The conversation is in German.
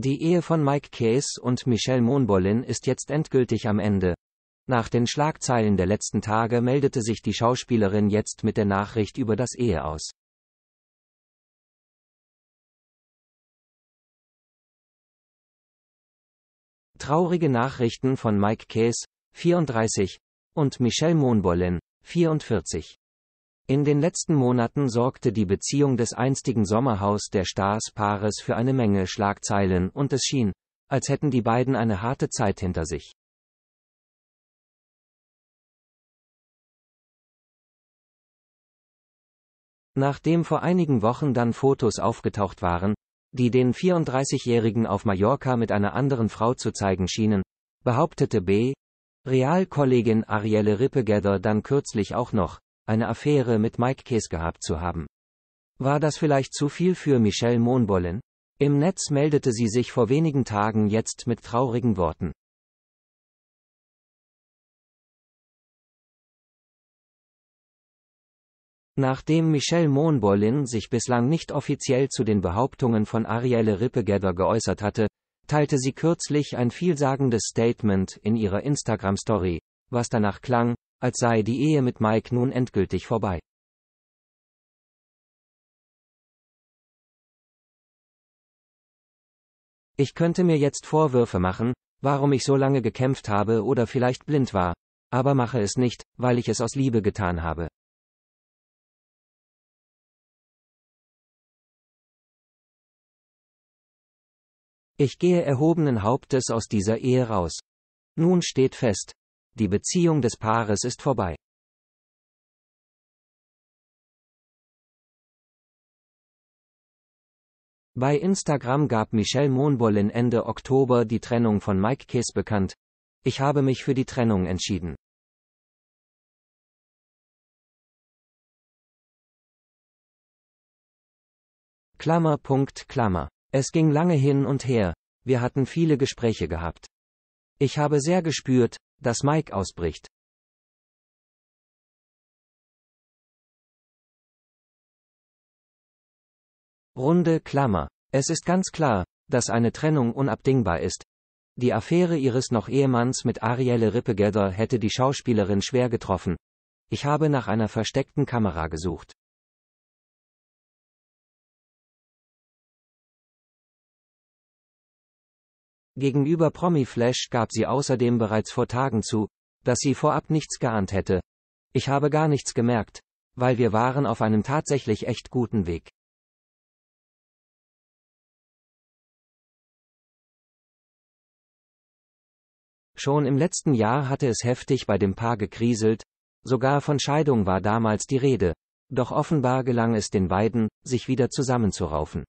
Die Ehe von Mike Case und Michelle Monbolin ist jetzt endgültig am Ende. Nach den Schlagzeilen der letzten Tage meldete sich die Schauspielerin jetzt mit der Nachricht über das Ehe aus. Traurige Nachrichten von Mike Case, 34, und Michelle Monbolin, 44. In den letzten Monaten sorgte die Beziehung des einstigen Sommerhaus der Stars-Paares für eine Menge Schlagzeilen und es schien, als hätten die beiden eine harte Zeit hinter sich. Nachdem vor einigen Wochen dann Fotos aufgetaucht waren, die den 34-Jährigen auf Mallorca mit einer anderen Frau zu zeigen schienen, behauptete B. Realkollegin Arielle Rippegather dann kürzlich auch noch, eine Affäre mit Mike Case gehabt zu haben. War das vielleicht zu viel für Michelle Mohnbollen? Im Netz meldete sie sich vor wenigen Tagen jetzt mit traurigen Worten. Nachdem Michelle Mohnbollin sich bislang nicht offiziell zu den Behauptungen von Arielle Rippegather geäußert hatte, teilte sie kürzlich ein vielsagendes Statement in ihrer Instagram-Story, was danach klang, als sei die Ehe mit Mike nun endgültig vorbei. Ich könnte mir jetzt Vorwürfe machen, warum ich so lange gekämpft habe oder vielleicht blind war, aber mache es nicht, weil ich es aus Liebe getan habe. Ich gehe erhobenen Hauptes aus dieser Ehe raus. Nun steht fest, die Beziehung des Paares ist vorbei. Bei Instagram gab Michelle Mohnbollin Ende Oktober die Trennung von Mike Kiss bekannt. Ich habe mich für die Trennung entschieden. Klammer Punkt Klammer. Es ging lange hin und her. Wir hatten viele Gespräche gehabt. Ich habe sehr gespürt, dass Mike ausbricht. Runde Klammer. Es ist ganz klar, dass eine Trennung unabdingbar ist. Die Affäre ihres noch Ehemanns mit Arielle Rippegather hätte die Schauspielerin schwer getroffen. Ich habe nach einer versteckten Kamera gesucht. Gegenüber Promi Flash gab sie außerdem bereits vor Tagen zu, dass sie vorab nichts geahnt hätte. Ich habe gar nichts gemerkt, weil wir waren auf einem tatsächlich echt guten Weg. Schon im letzten Jahr hatte es heftig bei dem Paar gekriselt, sogar von Scheidung war damals die Rede, doch offenbar gelang es den beiden, sich wieder zusammenzuraufen.